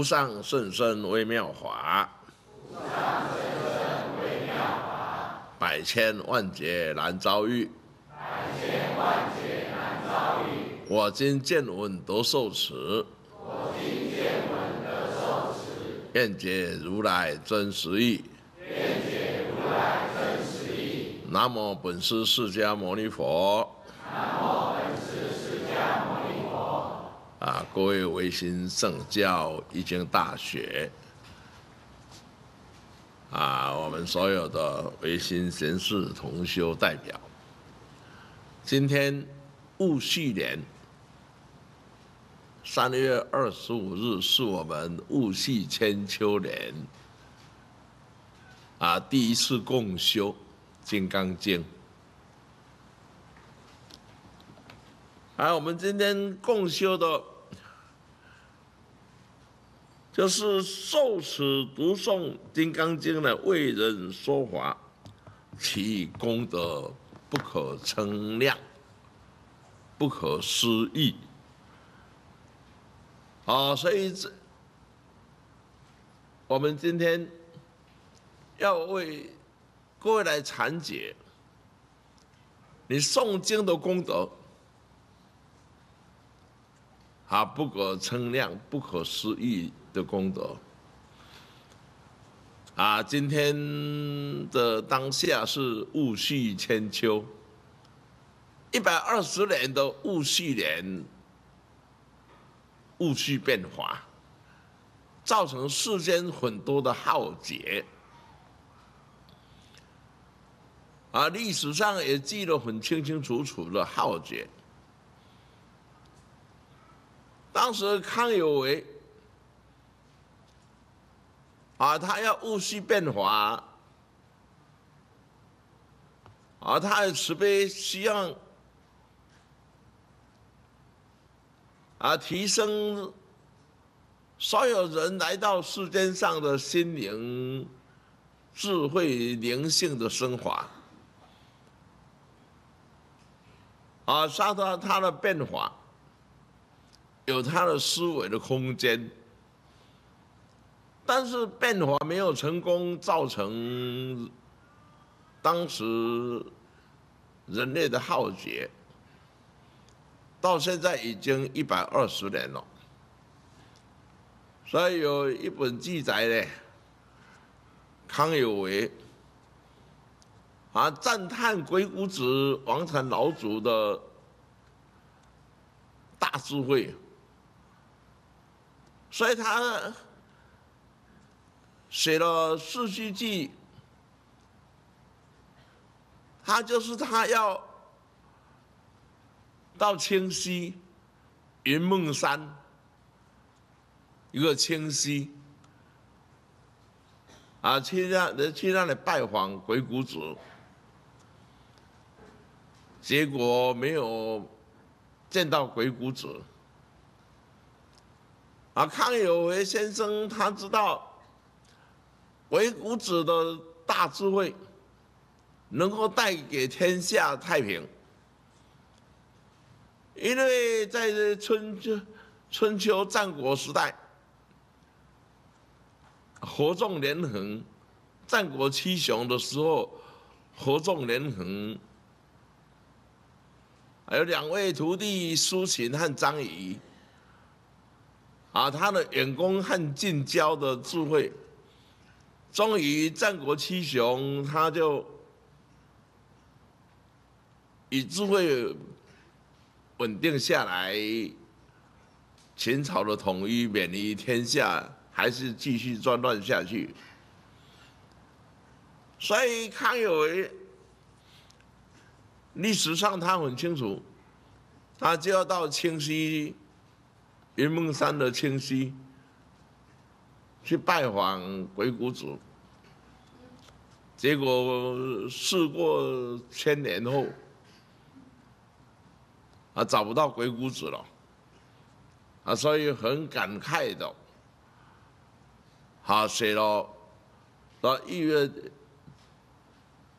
无上甚深微妙法，无上甚深微妙法，百千万劫难遭遇，百千万劫难遭遇。我今见闻得受持，我今见闻得受持。愿解如来真实义，愿解如来真实义。南无本师释迦牟尼佛。啊，各位维新圣教《已经》大学，啊，我们所有的维新神士同修代表，今天戊戌年三月二十五日，是我们戊戌千秋年，啊，第一次共修《金刚经》，啊，我们今天共修的。就是受此读诵《金刚经》的为人说法，其功德不可称量，不可思议。好，所以这我们今天要为各位来禅解，你诵经的功德啊，不可称量，不可思议。的功德啊！今天的当下是戊戌千秋，一百二十年的戊戌年，戊戌变化，造成世间很多的浩劫，啊！历史上也记得很清清楚楚的浩劫，当时康有为。啊，他要戊戌变化，啊，他的慈悲需要，啊，提升所有人来到世间上的心灵、智慧、灵性的升华，啊，让他他的变化，有他的思维的空间。但是变法没有成功，造成当时人类的浩劫，到现在已经一百二十年了。所以有一本记载呢，康有为啊赞叹鬼谷子、王禅老祖的大智慧，所以他。写了《四句记》，他就是他要到清溪、云梦山，一个清溪啊，去那去那里拜访鬼谷子，结果没有见到鬼谷子。啊，康有为先生他知道。鬼谷子的大智慧，能够带给天下太平。因为在春秋、春秋战国时代，合纵连横，战国七雄的时候，合纵连横，还有两位徒弟苏秦和张仪，啊，他的远攻和近交的智慧。终于，战国七雄，他就以智慧稳定下来。秦朝的统一，免于天下，还是继续战乱下去。所以，康有为历史上他很清楚，他就要到清溪云梦山的清溪。去拜访鬼谷子，结果事过千年后，啊找不到鬼谷子了，啊所以很感慨的，啊，写了，啊一月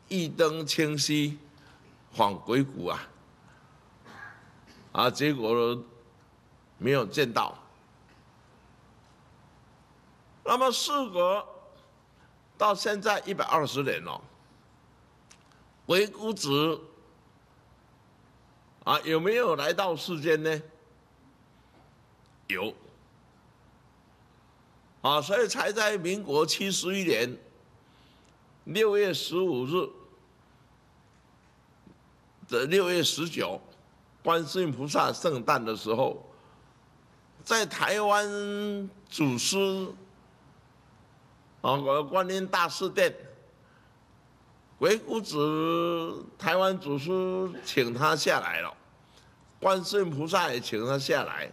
一灯清晰，访鬼谷啊，啊结果没有见到。那么事隔到现在一百二十年了，鬼估值啊有没有来到世间呢？有啊，所以才在民国七十一年六月十五日的六月十九观世音菩萨圣诞的时候，在台湾祖师。啊！我观音大士殿，鬼谷子台湾祖师请他下来了，观世音菩萨也请他下来，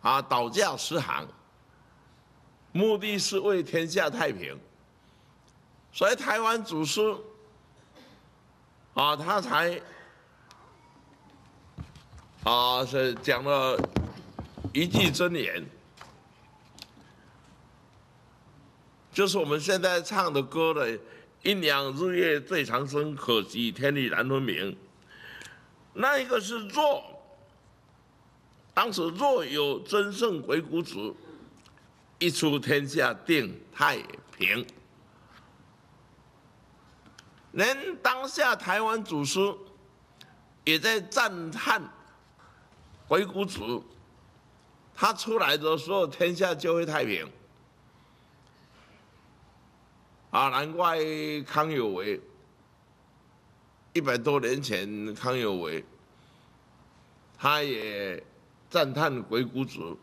啊，导教十行，目的是为天下太平，所以台湾祖师，啊，他才啊，是讲了一句真言。就是我们现在唱的歌的“阴阳日月最长生，可惜天地难分明”。那一个是若，当时若有真圣鬼谷子，一出天下定太平。连当下台湾祖师也在赞叹鬼谷子，他出来的时候，天下就会太平。啊，难怪康有为一百多年前，康有为他也赞叹鬼谷子，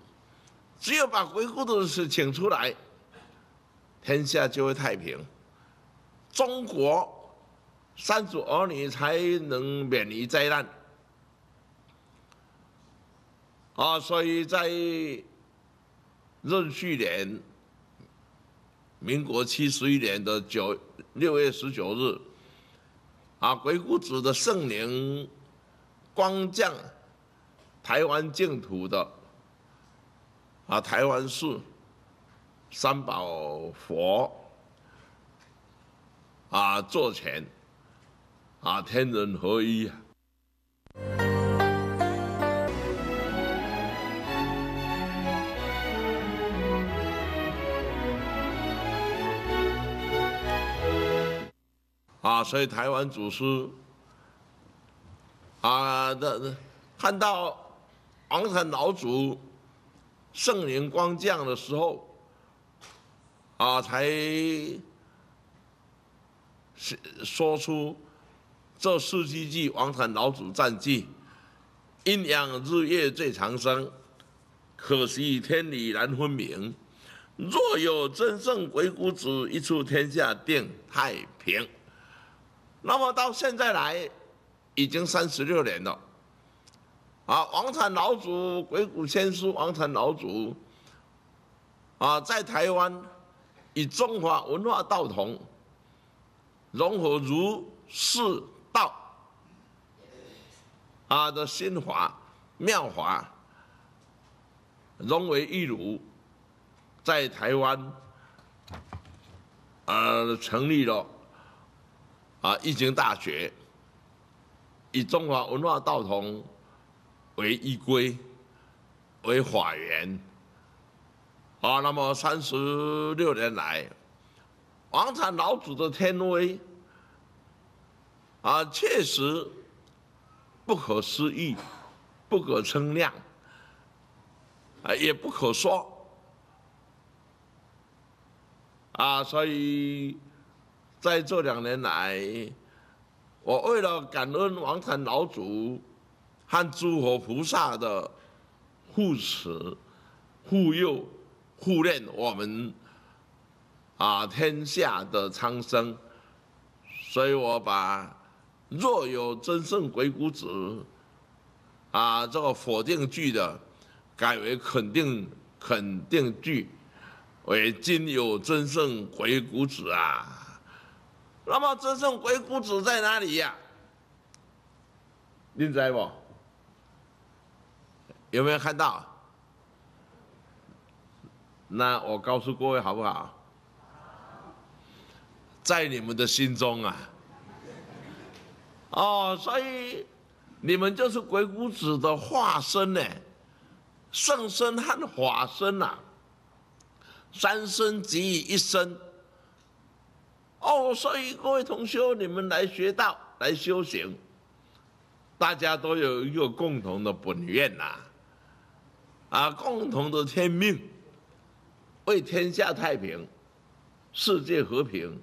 只有把鬼谷子请出来，天下就会太平，中国三族儿女才能免于灾难。啊，所以在壬戌年。民国七十一年的九六月十九日，啊，鬼谷子的圣灵光降台湾净土的啊，台湾寺三宝佛啊坐前啊，天人合一。所以台湾祖师啊，的看到王禅老祖圣灵光降的时候，啊，才说说出这四句记王禅老祖战绩：阴阳日月最长生，可惜天理难分明。若有真圣鬼谷子，一出天下定太平。那么到现在来，已经三十六年了。啊，王禅老祖《鬼谷先书》，王禅老祖，啊，在台湾以中华文化道统融合儒释道啊的新华妙法融为一炉，在台湾呃成立了。啊，《易经》大学以中华文化道统为依归、为法源。啊，那么三十六年来，王禅老祖的天威啊，确实不可思议、不可称量啊，也不可说啊，所以。在这两年来，我为了感恩王禅老祖和诸佛菩萨的护持、护佑、护念我们啊，天下的苍生，所以我把若有真圣鬼谷子啊这个否定句的改为肯定肯定句，为今有真圣鬼谷子啊。那么真正鬼谷子在哪里呀？你知不？有没有看到？那我告诉各位好不好？在你们的心中啊，哦，所以你们就是鬼谷子的化身呢，圣身和化身啊，三身即一身。哦，所以各位同修，你们来学道、来修行，大家都有一个共同的本愿呐，啊，共同的天命，为天下太平、世界和平。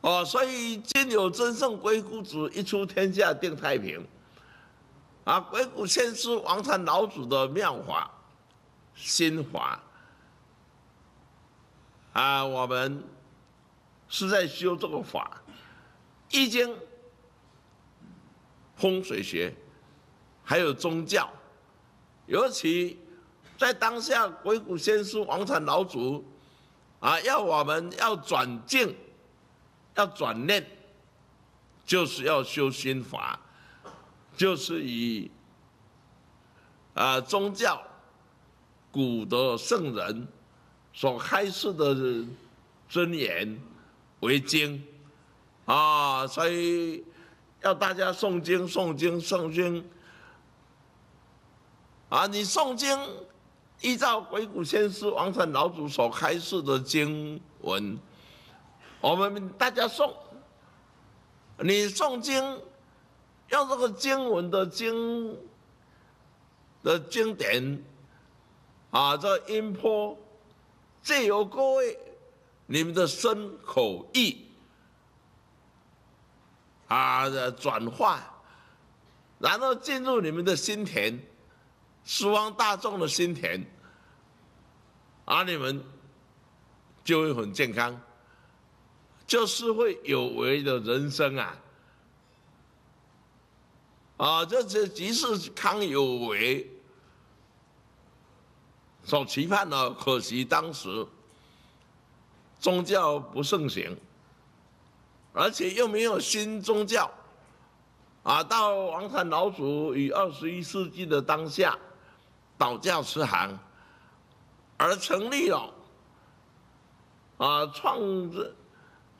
哦，所以今有真圣鬼谷子一出，天下定太平。啊，鬼谷先师王禅老祖的妙法、心法，啊，我们。是在修这个法，《易经》、风水学，还有宗教，尤其在当下，鬼谷先师、王禅老祖，啊，要我们要转境，要转念，就是要修心法，就是以啊宗教古的圣人所开示的尊严。为经，啊，所以要大家诵经、诵经、诵经。啊，你诵经，依照鬼谷先师王禅老祖所开示的经文，我们大家诵。你诵经，用这个经文的经的经典，啊，这音波，借由各位。你们的身口、意，啊，的转换，然后进入你们的心田，希望大众的心田，而你们就会很健康，就是会有为的人生啊，啊，这这即是康有为所期盼的，可惜当时。宗教不盛行，而且又没有新宗教，啊，到王禅老祖与二十一世纪的当下，导教慈航，而成立了，啊，创，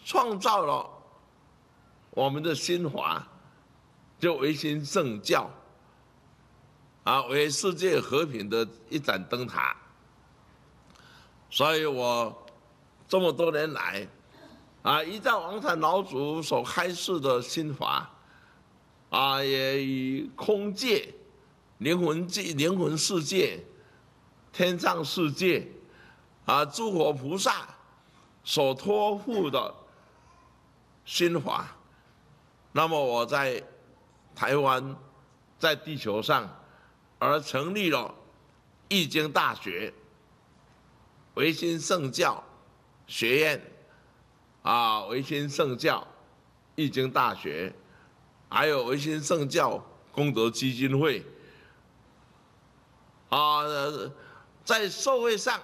创造了我们的新华，就唯心圣教，啊，为世界和平的一盏灯塔，所以我。这么多年来，啊，依照王禅老祖所开示的心法，啊，也以空界、灵魂界、灵魂世界、天上世界，啊，诸佛菩萨所托付的心法，那么我在台湾，在地球上，而成立了易经大学，唯心圣教。学院啊，唯心圣教、易经大学，还有唯心圣教功德基金会啊，在社会上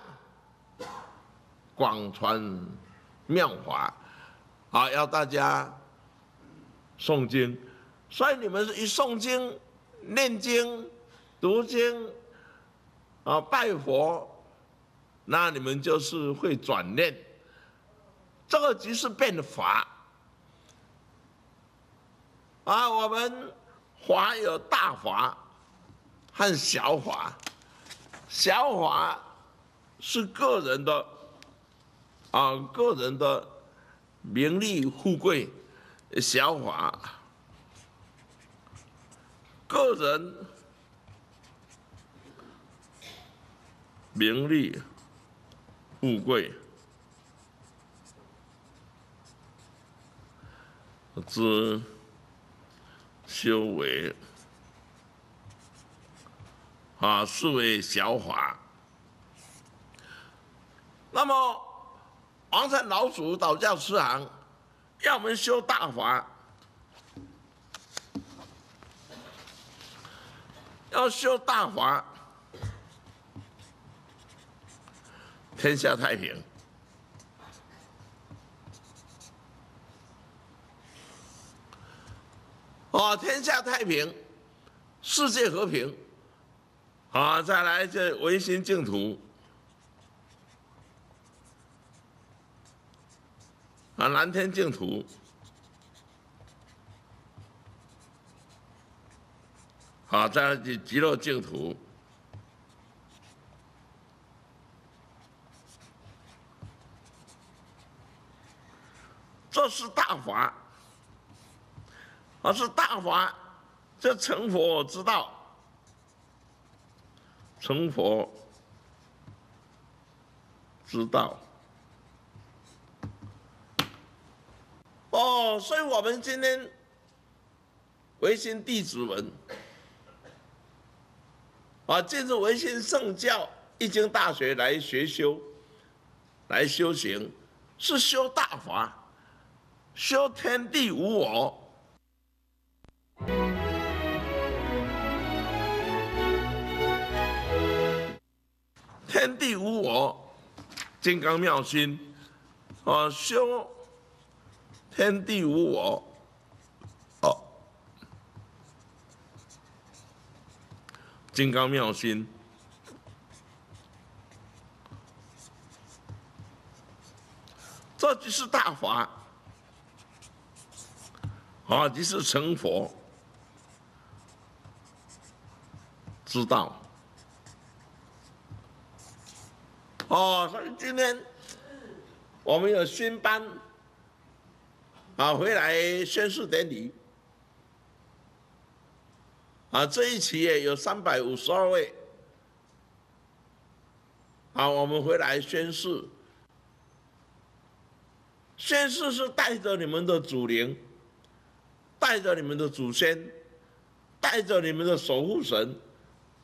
广传妙法，啊，要大家诵经，所以你们一诵经、念经、读经啊，拜佛，那你们就是会转念。这个即是变法，啊，我们华有大华和小华，小华是个人的，啊，个人的名利富贵，小华，个人名利富贵。之修为啊，是为小法。那么，黄山老祖道教慈航，要我们修大法。要修大法，天下太平。啊，天下太平，世界和平，啊，再来这唯心净土，啊，蓝天净土，啊，再来极乐净土，这是大法。而是大法，这成佛之道，成佛之道哦。所以我们今天，唯心弟子文，啊，进入唯心圣教《易经大学》来学修，来修行，是修大法，修天地无我。天地无我，金刚妙心，啊！修天地无我，哦，金刚妙心，这就是大法，啊！即是成佛，知道。哦，所以今天我们有新班，啊，回来宣誓典礼，啊，这一期也有三百五十二位，啊，我们回来宣誓，宣誓是带着你们的祖灵，带着你们的祖先，带着你们的守护神，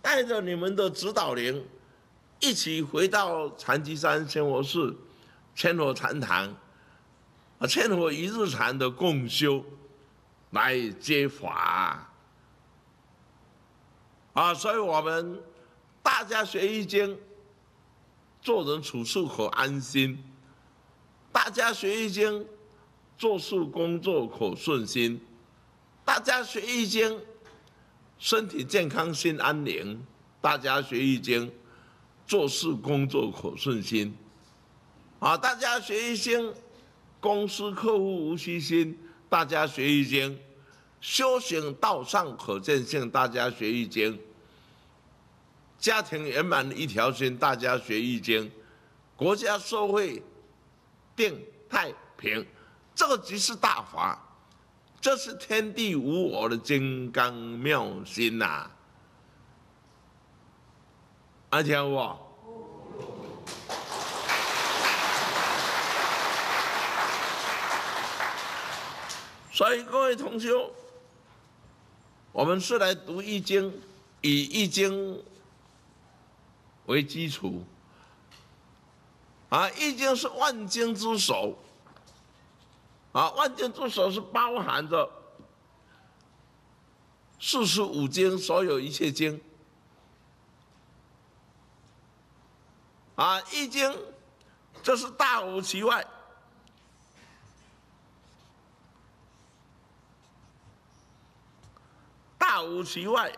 带着你们的指导灵。一起回到长吉山千佛寺、千佛禅堂，啊，千佛一日禅的共修来接法啊！所以，我们大家学易经，做人处事可安心；大家学易经，做事工作可顺心；大家学易经，身体健康心安宁；大家学易经。做事工作可顺心，啊，大家学易经，公司客户无虚心，大家学易经，修行道上可见性，大家学易经，家庭圆满一条心，大家学易经，国家社会定太平，这个即是大法，这是天地无我的金刚妙心呐。安天武，所以各位同修，我们是来读《易经》，以《易经》为基础。啊，《易经》是万经之首，啊，万经之首是包含着四书五经所有一切经。啊，《易经》这是大无其外，大无其外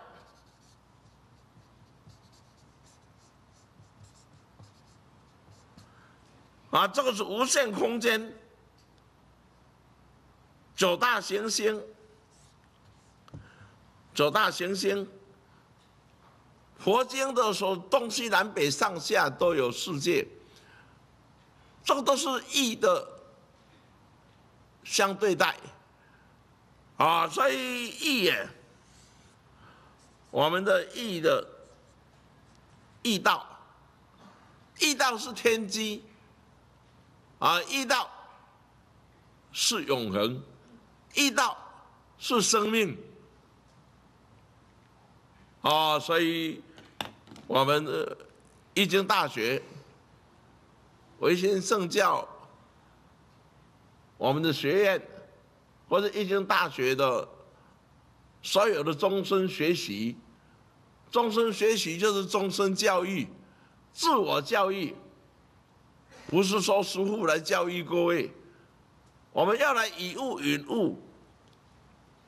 啊，这个是无限空间，九大行星，九大行星。佛经的时候，东西南北上下都有世界，这个都是义的相对待啊。所以义也，我们的义的义道，义道是天机啊，义道是永恒，义道是生命。啊，所以我们的易经大学、维新圣教、我们的学院，或者易经大学的所有的终身学习，终身学习就是终身教育、自我教育，不是说师傅来教育各位，我们要来以物引物，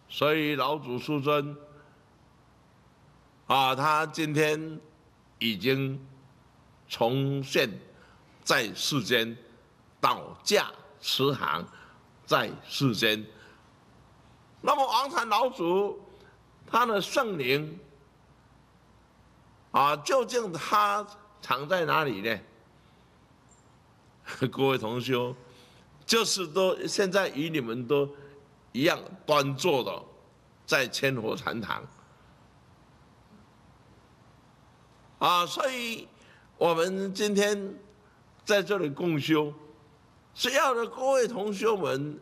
所以老祖出真。啊，他今天已经重现在世间，倒驾慈航在世间。那么王禅老祖他的圣灵啊，究竟他藏在哪里呢？各位同修，就是都现在与你们都一样端坐的在千佛禅堂。啊，所以我们今天在这里共修，只要的各位同学们，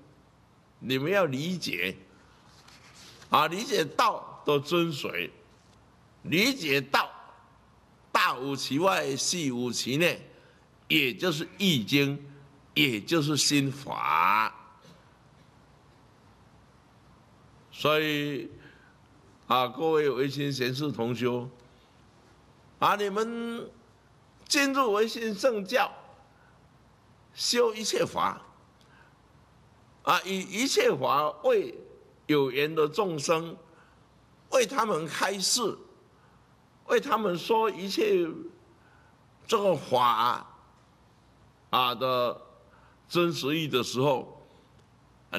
你们要理解，啊，理解道的真髓，理解道，大无其外，细无其内，也就是《易经》，也就是心法。所以，啊，各位维心贤士同学。啊！你们进入唯心圣教，修一切法，啊，以一切法为有缘的众生，为他们开示，为他们说一切这个法啊的真实意的时候，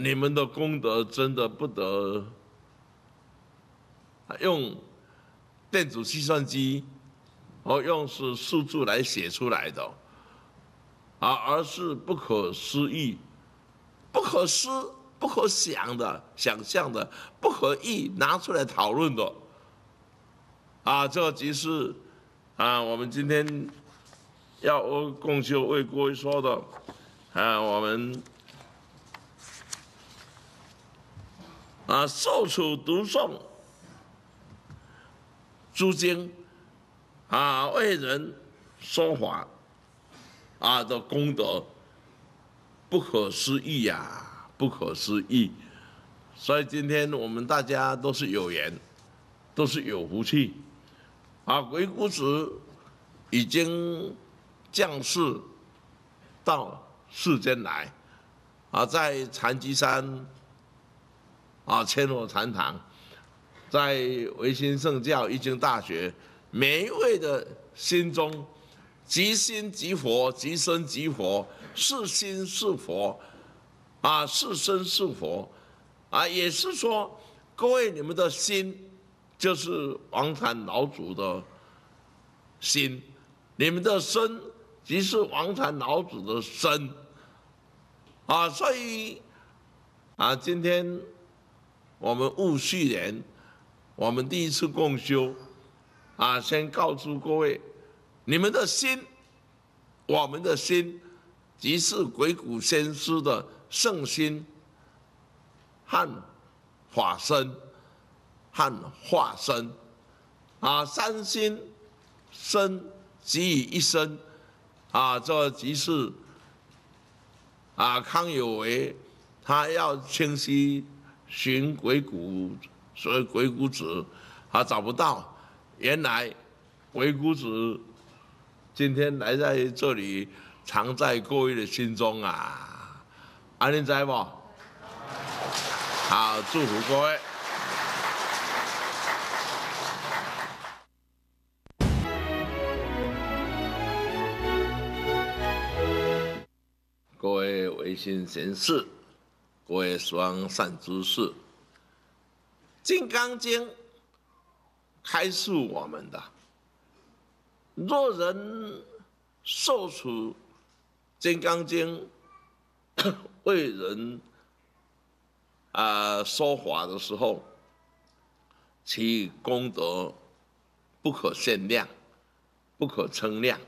你们的功德真的不得用电子计算机。哦，用是数字来写出来的，啊，而是不可思议、不可思、不可想的想象的、不可意拿出来讨论的，啊，这即是啊，我们今天要共修为各位说的，啊，我们啊，受处读诵诸经。啊，为人说法，啊的功德不可思议呀，不可思议！所以今天我们大家都是有缘，都是有福气。啊，鬼谷子已经降世到世间来，啊，在禅机山，啊，千佛禅堂，在维新圣教一经大学。每一位的心中，即心即佛，即身即佛，是心是佛，啊，是身是佛，啊，也是说，各位你们的心，就是王禅老祖的心，你们的身即是王禅老祖的身，啊，所以，啊，今天我们戊戌年，我们第一次共修。啊，先告诉各位，你们的心，我们的心，即是鬼谷先师的圣心，和法身，和化身，啊，三心身即以一身，啊，这即是啊，康有为他要清晰寻鬼谷，所以鬼谷子他找不到。原来，鬼谷子今天来在这里，常在各位的心中啊！阿弥在不？好，祝福各位！各位唯心贤士，各位双善之士，《金刚经》。开示我们的，若人受处《金刚经 》，为人啊说法的时候，其功德不可限量，不可称量。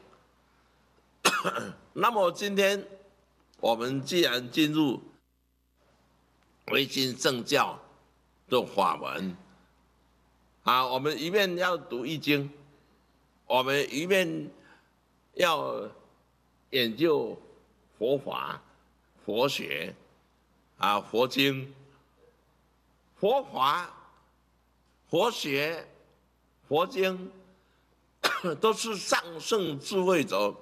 那么今天我们既然进入唯心正教的法门。啊，我们一面要读《易经》，我们一面要研究佛法、佛学啊，佛经、佛法、佛学、佛经，都是上圣智慧者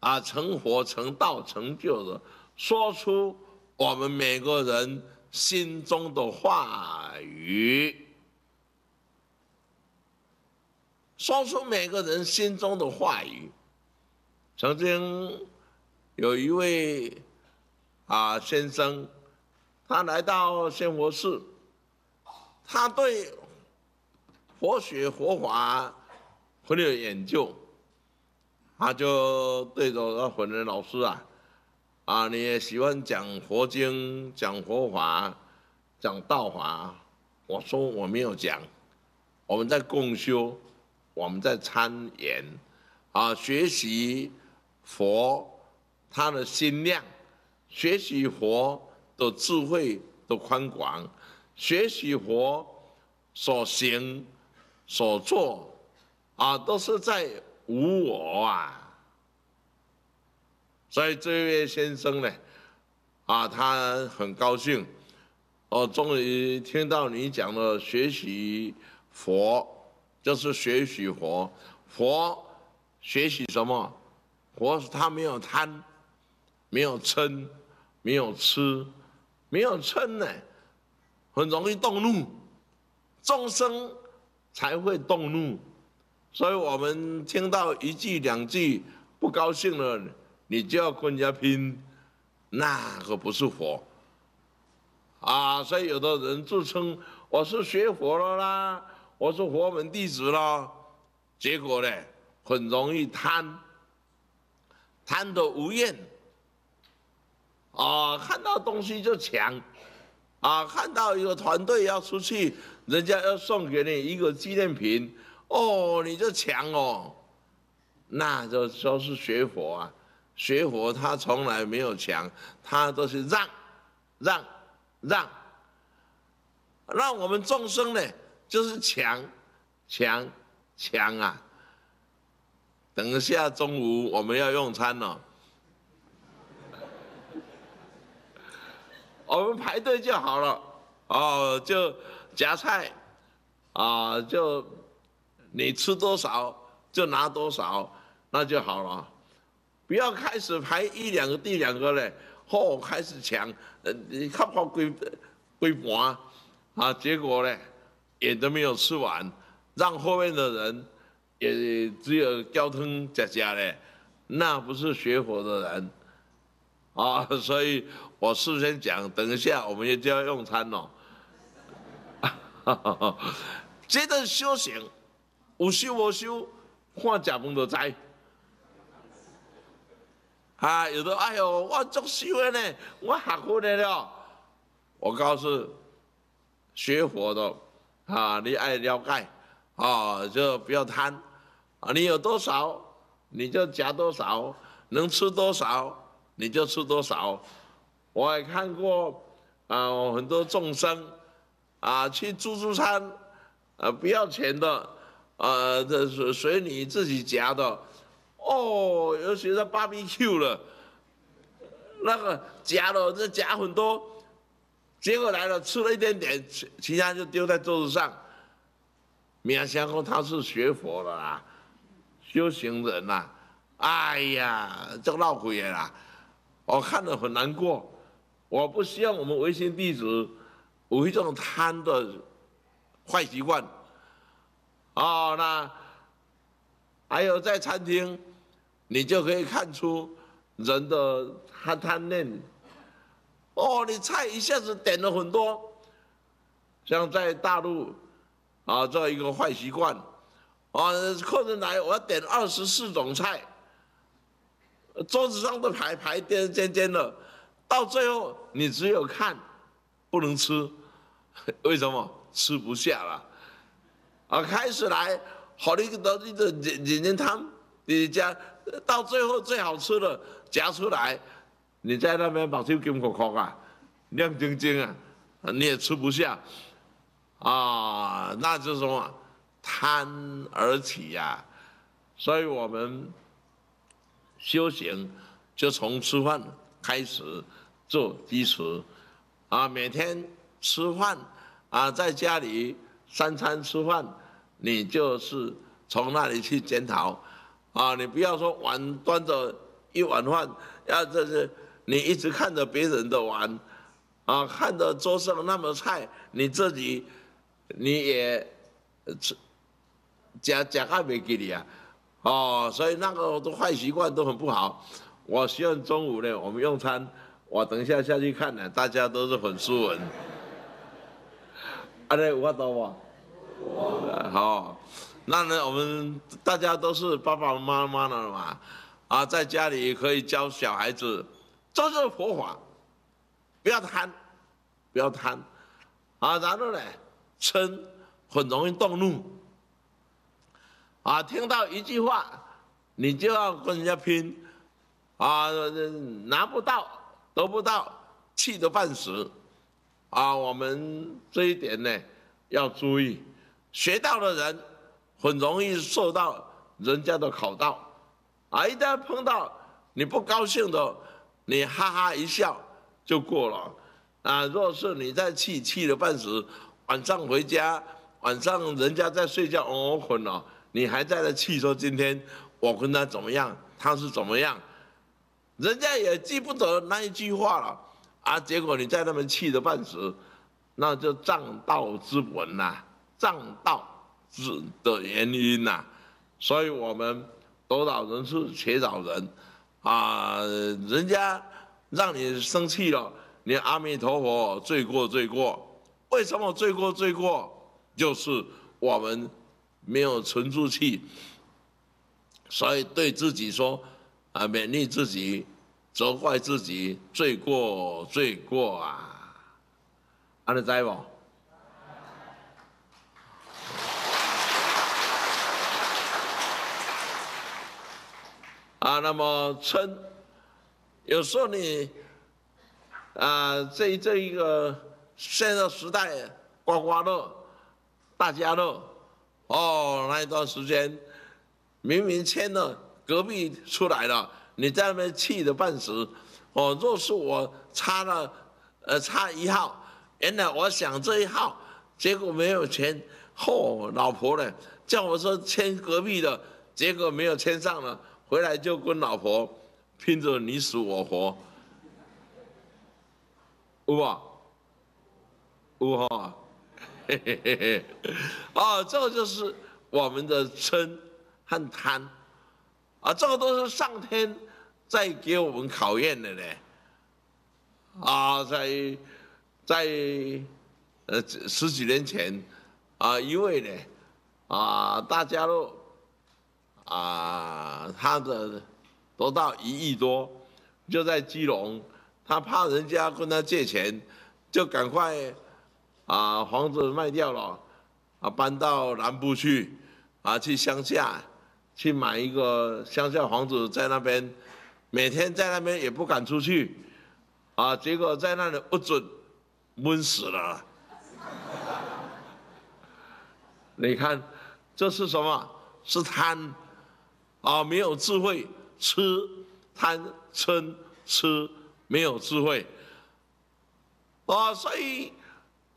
啊，成佛、成道、成就的，说出我们每个人心中的话语。说出每个人心中的话语。曾经有一位啊先生，他来到仙佛寺，他对佛学佛法很有研究，他就对着那混人老师啊，啊，你也喜欢讲佛经、讲佛法、讲道法？”我说：“我没有讲，我们在共修。”我们在参研啊，学习佛他的心量，学习佛的智慧的宽广，学习佛所行所做啊，都是在无我啊。所以这位先生呢，啊，他很高兴哦，终于听到你讲了学习佛。就是学习佛，佛学习什么？佛他没有贪，没有嗔，没有吃，没有嗔呢，很容易动怒，众生才会动怒，所以我们听到一句两句不高兴了，你就要跟人家拼，那个不是佛啊！所以有的人自称我是学佛了啦。我是佛门弟子喽，结果呢很容易贪，贪得无厌啊！看到东西就抢啊！看到一个团队要出去，人家要送给你一个纪念品，哦，你就抢哦！那就说是学佛啊，学佛他从来没有抢，他都是让，让，让，让我们众生呢。就是抢，抢，抢啊！等一下中午我们要用餐哦，我们排队就好了哦，就夹菜，啊，就你吃多少就拿多少，那就好了，不要开始排一两个、第两个嘞，后开始抢，呃，你看不好规规盘，啊，结果嘞？也都没有吃完，让后面的人也只有交通在家嘞，那不是学佛的人，啊！所以我事先讲，等一下我们也就要用餐了。哈哈，接着修行，有修无修，看甲崩的灾。啊，有的哎呦，我做修的呢，我学过来了。我告诉学佛的。啊，你爱了解，啊，就不要贪，啊，你有多少你就夹多少，能吃多少你就吃多少。我也看过啊，很多众生啊去自助餐，啊不要钱的，啊这随随你自己夹的，哦，尤其是 b 比 q b 了，那个夹了这夹很多。结果来了，吃了一点点，其他就丢在桌子上。弥阿仙哥他是学佛的啦，修行人啦。哎呀，这个闹鬼啦！我看得很难过。我不希望我们维新弟子，有一种贪的坏习惯。哦，那还有在餐厅，你就可以看出人的贪贪念。哦，你菜一下子点了很多，像在大陆，啊，这一个坏习惯，啊，客人来我要点二十四种菜，桌子上的牌牌尖尖尖的，到最后你只有看，不能吃，为什么吃不下了？啊，开始来好一个得的眼眼睛汤，你夹，到最后最好吃的夹出来。你在那边把金金壳壳啊，亮晶晶啊，你也吃不下，啊，那就什么贪而起呀？所以我们修行就从吃饭开始做基础，啊，每天吃饭啊，在家里三餐吃饭，你就是从那里去检讨，啊，你不要说碗端着一碗饭要这是。你一直看着别人的玩，啊，看着桌上的那么菜，你自己，你也，吃，讲夹菜没给你啊，哦，所以那个都坏习惯都很不好。我希望中午呢，我们用餐，我等一下下去看呢，大家都是很斯文。啊，那我懂我，好，那呢，我们大家都是爸爸妈妈了嘛，啊，在家里也可以教小孩子。这就是佛法，不要贪，不要贪，啊，然后呢，嗔很容易动怒，啊，听到一句话，你就要跟人家拼，啊，拿不到得不到，气得半死，啊，我们这一点呢要注意，学到的人很容易受到人家的考道，啊，一旦碰到你不高兴的。你哈哈一笑就过了，啊，若是你在气，气的半死，晚上回家，晚上人家在睡觉，哦，困了，你还在那气，说今天我跟他怎么样，他是怎么样，人家也记不得那一句话了，啊，结果你在那边气的半死，那就仗道之文呐，仗道之的原因呐，所以我们多少人是缺恼人。啊，人家让你生气了，你阿弥陀佛，罪过罪过。为什么罪过罪过？就是我们没有存住气，所以对自己说，啊，勉励自己，责怪自己，罪过罪过啊。安弥在不？啊，那么村，有时候你啊，这这一个现在时代，刮刮乐，大家乐，哦，那一段时间，明明签了，隔壁出来了，你在那边气得半死。哦，若是我差了，呃，差一号，原来我想这一号，结果没有签，嚯，老婆呢，叫我说签隔壁的，结果没有签上了。回来就跟老婆拼着你死我活，有嘿有哈？啊，这个就是我们的村和贪，啊，这个都是上天在给我们考验的呢。啊，在在呃十几年前，啊，因为呢，啊，大家都。啊，他的得到一亿多，就在基隆，他怕人家跟他借钱，就赶快啊房子卖掉了，啊搬到南部去，啊去乡下去买一个乡下房子，在那边每天在那边也不敢出去，啊结果在那里不准闷死了，你看这是什么是贪。啊，没有智慧，吃贪嗔吃，没有智慧，啊，所以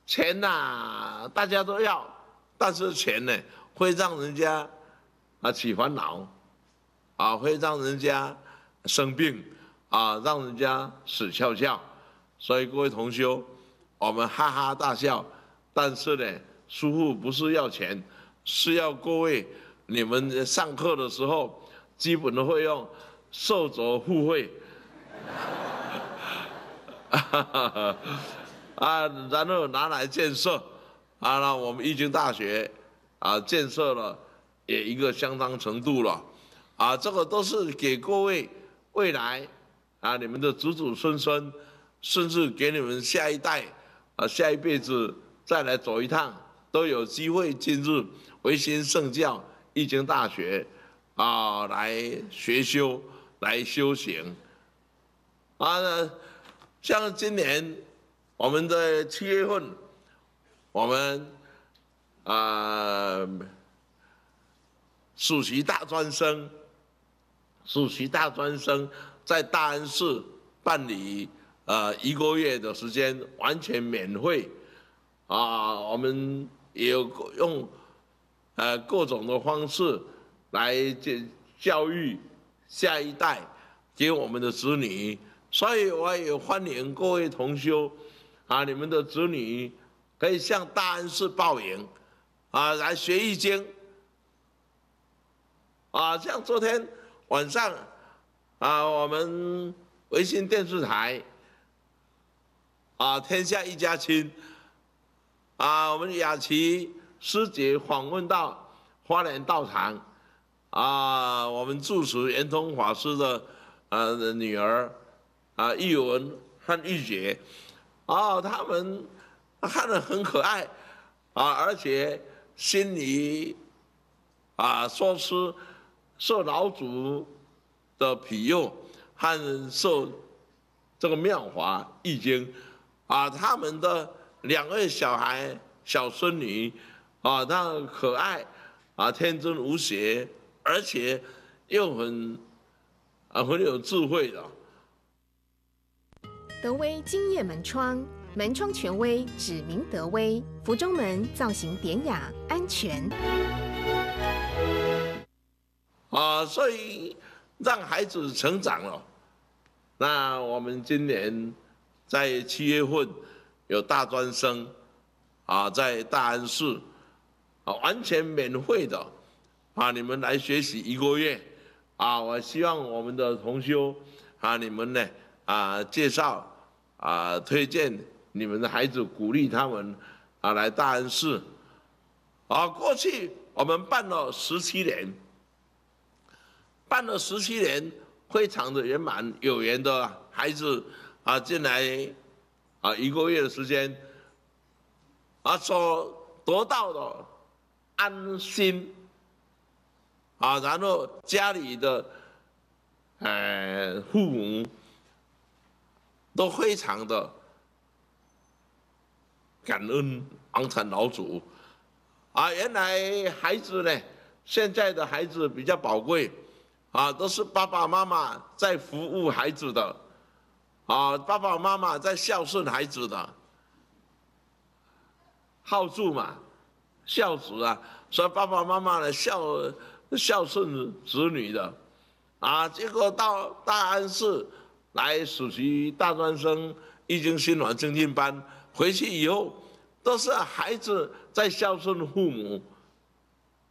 钱呐，大家都要，但是钱呢，会让人家啊起烦恼，啊，会让人家生病，啊，让人家死翘翘。所以各位同修，我们哈哈大笑，但是呢，师服不是要钱，是要各位。你们上课的时候，基本都会用受着互惠，啊，然后拿来建设，啊，那我们易经大学，啊，建设了也一个相当程度了，啊，这个都是给各位未来，啊，你们的子子孙孙，甚至给你们下一代，啊，下一辈子再来走一趟，都有机会进入唯心圣教。易经大学啊，来学修，来修行啊！像今年我们的七月份，我们啊，暑期大专生，暑期大专生在大安市办理，呃，一个月的时间完全免费啊！我们也有用。呃，各种的方式来教教育下一代，给我们的子女。所以我也欢迎各位同修啊，你们的子女可以向大恩寺报名，啊，来学易经啊。像昨天晚上啊，我们维信电视台啊，天下一家亲啊，我们雅琪。师姐访问到花莲道场，啊，我们住持圆通法师的呃女儿，啊，玉文和玉洁，啊，他们看得很可爱，啊，而且心里啊，说是受老祖的庇佑和受这个妙华易经，啊，他们的两位小孩小孙女。啊，他可爱，啊天真无邪，而且又很啊很有智慧的。德威金业门窗，门窗权威，指明德威，福中门造型典雅，安全。啊，所以让孩子成长了。那我们今年在七月份有大专生啊，在大安市。啊，完全免费的，啊，你们来学习一个月，啊，我希望我们的同修，啊，你们呢，啊，介绍，啊，推荐你们的孩子，鼓励他们，啊，来大安寺，啊，过去我们办了十七年，办了十七年，非常的圆满，有缘的，孩子啊进来，啊，一个月的时间，啊，所得到的。安心啊，然后家里的呃父母都非常的感恩王产老祖啊。原来孩子呢，现在的孩子比较宝贵啊，都是爸爸妈妈在服务孩子的啊，爸爸妈妈在孝顺孩子的，好住嘛。孝子啊，说爸爸妈妈的孝孝顺子女的，啊，结果到大安市来暑期大专生已经心软增进班，回去以后都是孩子在孝顺父母，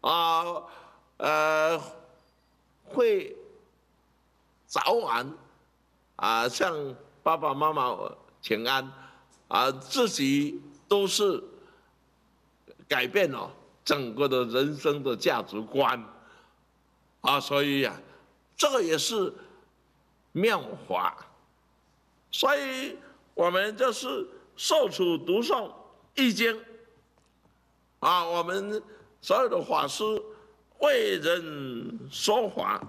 啊，呃，会早晚啊向爸爸妈妈请安，啊，自己都是。改变了整个的人生的价值观，啊，所以呀，这个也是妙法，所以我们就是受处读诵《易经》，啊，我们所有的法师为人说法，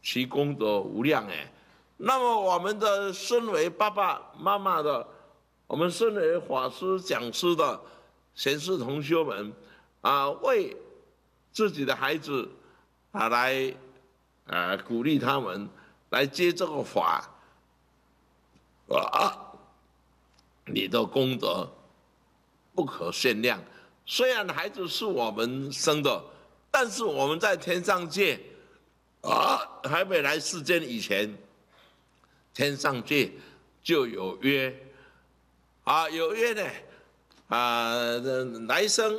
其功德无量哎。那么我们的身为爸爸妈妈的，我们身为法师讲师的。显示同学们啊，为自己的孩子啊来啊鼓励他们来接这个法啊，你的功德不可限量。虽然孩子是我们生的，但是我们在天上界啊还没来世间以前，天上界就有约啊有约的。啊，来生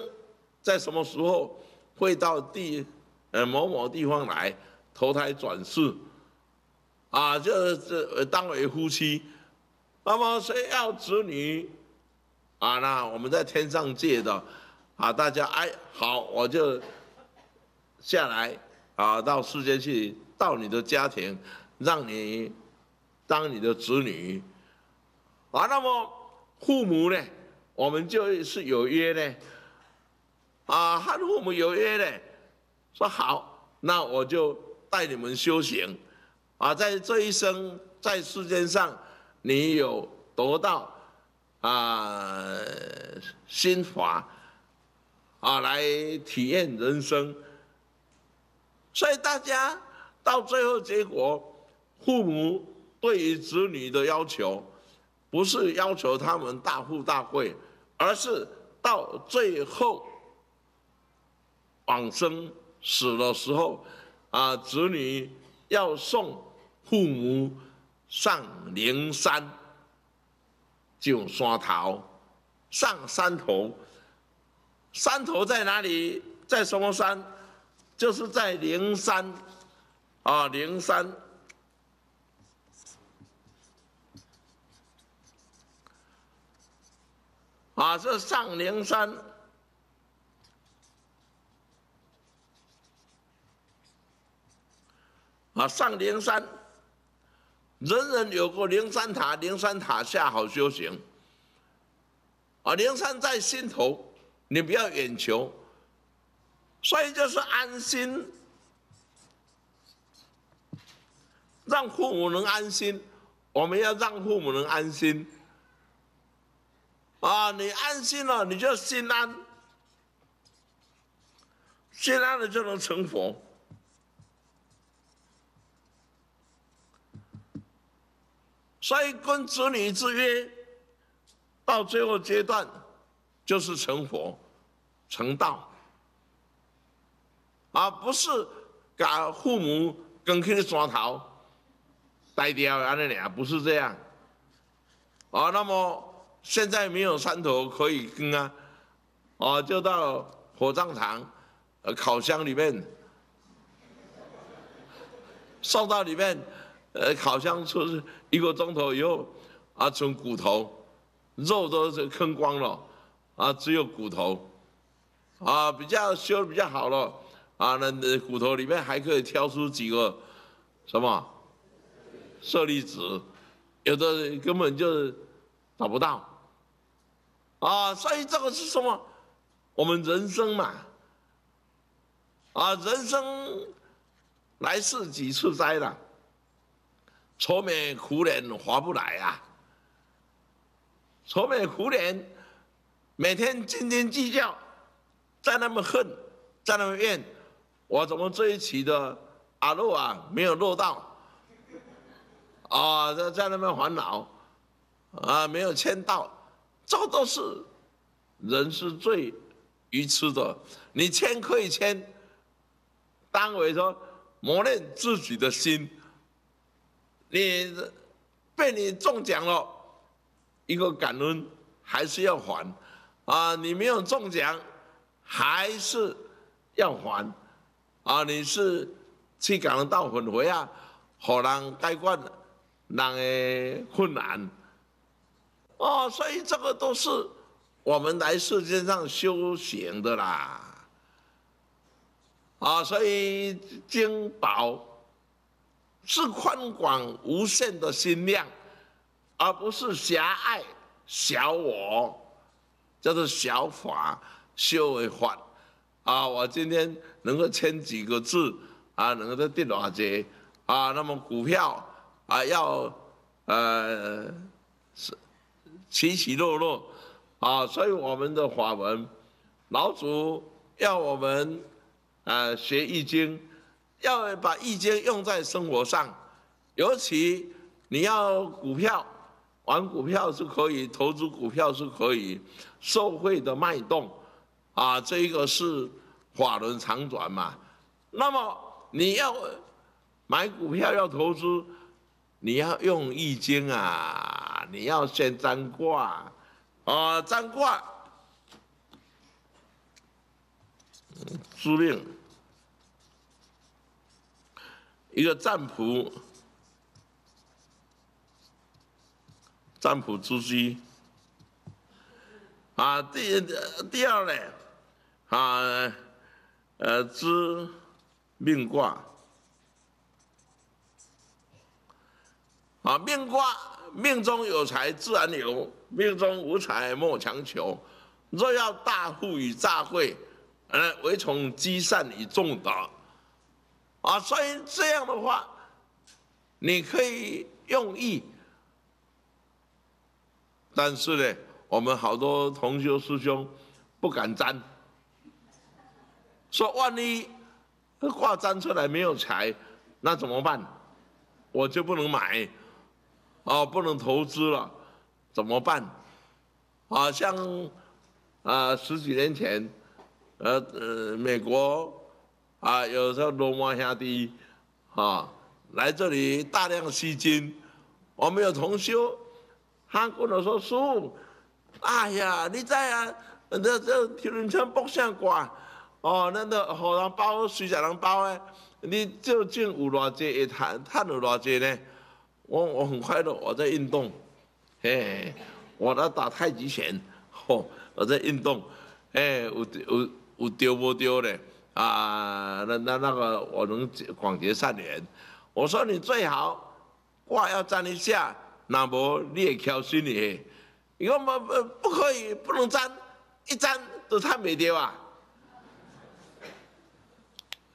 在什么时候会到地呃某某地方来投胎转世啊？就是当为夫妻，那么谁要子女啊？那我们在天上借的啊，大家哎好，我就下来啊，到世界去，到你的家庭，让你当你的子女啊。那么父母呢？我们就是有约呢，啊，和父母有约呢，说好，那我就带你们修行，啊，在这一生在世间上，你有得到啊心法，啊，来体验人生，所以大家到最后结果，父母对于子女的要求，不是要求他们大富大贵。而是到最后往生死的时候，啊，子女要送父母上灵山，就刷头，上山头。山头在哪里？在什么山？就是在灵山，啊，灵山。啊，这上灵山，啊，上灵山，人人有个灵山塔，灵山塔下好修行。啊，灵山在心头，你不要远求，所以就是安心，让父母能安心，我们要让父母能安心。啊，你安心了，你就心安，心安了就能成佛。所以，跟子女之约，到最后阶段，就是成佛、成道，而不是跟父母跟去耍头、呆掉安的俩，不是这样。啊，那么。现在没有山头可以跟啊，啊，就到火葬场，呃，烤箱里面，烧到里面，呃，烤箱出一个钟头以后，啊，从骨头，肉都是坑光了，啊，只有骨头，啊，比较修的比较好了，啊，那那骨头里面还可以挑出几个什么舍利子，有的根本就找不到。啊，所以这个是什么？我们人生嘛，啊，人生来世几次灾了？愁眉苦脸划不来啊。愁眉苦脸，每天斤斤计较，在那么恨，在那么怨，我怎么这一期的阿路啊没有落到？啊，在在那边烦恼，啊，没有签到。这都是人是最愚痴的。你签可以签，单位说磨练自己的心。你被你中奖了，一个感恩还是要还啊！你没有中奖，还是要还啊！你是去感恩道轮回啊，好人解困人的困难。哦，所以这个都是我们来世界上修行的啦。啊，所以金宝是宽广无限的心量，而不是狭隘小我，叫做小法修为法。啊，我今天能够签几个字啊，能够电脑写啊，那么股票啊要呃是。起起落落，啊，所以我们的法门，老祖要我们，呃，学易经，要把易经用在生活上，尤其你要股票，玩股票是可以，投资股票是可以，社会的脉动，啊，这个是法轮常转嘛。那么你要买股票要投资，你要用易经啊。你要先占卦，啊，占卦，知命。一个占卜，占卜之机。啊，第第二呢，啊，呃，知命卦，啊，命卦。命中有财自然有，命中无财莫强求。若要大富与大贵，呃，唯从积善与重德。啊，所以这样的话，你可以用意。但是呢，我们好多同修师兄不敢沾，说万一话沾出来没有财，那怎么办？我就不能买。啊，不能投资了，怎么办？啊，像啊十几年前，呃呃，美国啊，有时候罗马兄弟啊，来这里大量吸金。我们有同修他跟我说：“叔，哎呀，你在啊？那这天伦泉北相馆，哦，那个和人包，徐家人包的，你究竟有偌济，也赚赚有偌济呢？”我我很快乐，我在运动，哎，我在打太极拳，吼，我在运动，哎，有有有丢不丢的啊？那那那个，我能广结善缘。我说你最好挂要粘一下，那么你也小心你。你讲不不不可以，不能粘，一粘就太没丢啊。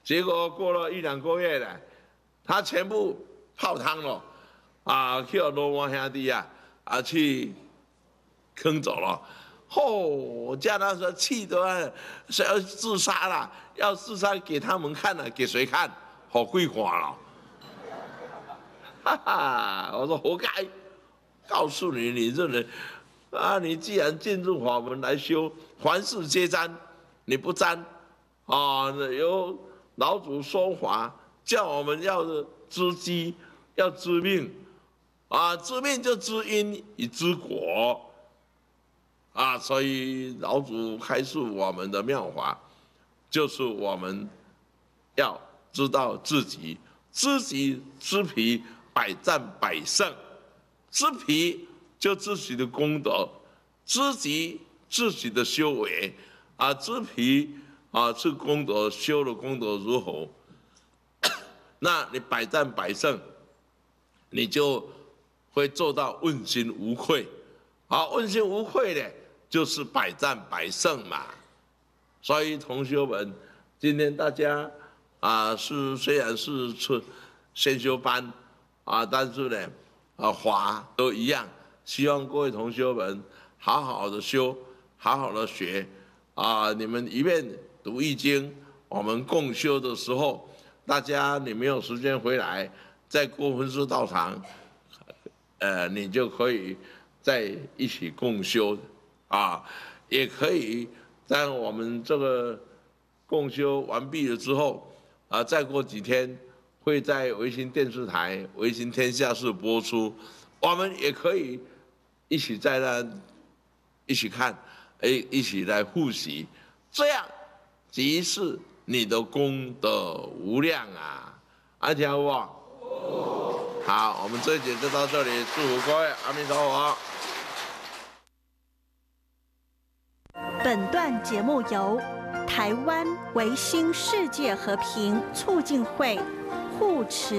结果过了一两个月了，他全部泡汤了。啊！去罗马兄弟啊，啊去坑走了！吼！叫他说气得要自杀啦！要自杀给他们看了，给谁看？好贵看了！哈哈！我说活该！告诉你，你这人啊，你既然进入法门来修，凡事皆沾，你不沾啊？有老祖说法，叫我们要知机，要知命。啊，知命就知因与知果，啊，所以老祖开示我们的妙法，就是我们要知道自己知己知皮，百战百胜。知皮就自己的功德，知己自己的修为，啊，知皮啊，是功德修的功德如何？那你百战百胜，你就。会做到问心无愧，好，问心无愧的，就是百战百胜嘛。所以同学们，今天大家啊，是虽然是出先修班，啊，但是呢，啊，华都一样。希望各位同学们好好的修，好好的学，啊，你们一面读易经，我们共修的时候，大家你没有时间回来，再过分是道场。呃，你就可以在一起共修，啊，也可以在我们这个共修完毕了之后，啊，再过几天会在维新电视台、维新天下室播出，我们也可以一起在那一起看，哎，一起来复习，这样即是你的功德无量啊！阿弥陀佛。好，我们这一节就到这里。祝福各位阿弥陀佛。本段节目由台湾维新世界和平促进会护持。